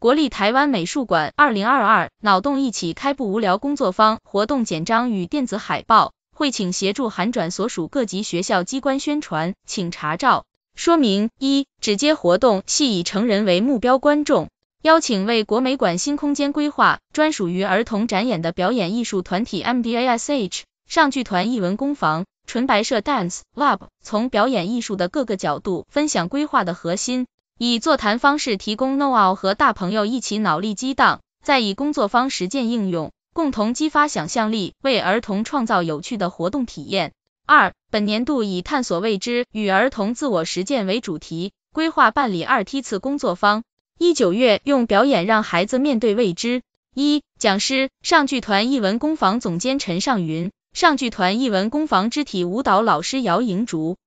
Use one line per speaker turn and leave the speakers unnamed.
国立台湾美术馆二零二二脑洞一起开不无聊工作坊活动简章与电子海报，会请协助函转所属各级学校机关宣传，请查照。说明：一，指接活动系以成人为目标观众，邀请为国美馆新空间规划专属于儿童展演的表演艺术团体 M D A S H 上剧团艺文工房纯白色 Dance Lab，从表演艺术的各个角度分享规划的核心。以座谈方式提供 No All 和大朋友一起脑力激荡，再以工作坊实践应用，共同激发想象力，为儿童创造有趣的活动体验。二，本年度以探索未知与儿童自我实践为主题，规划办理二梯次工作坊。一九月用表演让孩子面对未知。一，讲师上剧团艺文工坊总监陈尚云，上剧团艺文工坊肢体舞蹈老师姚莹竹。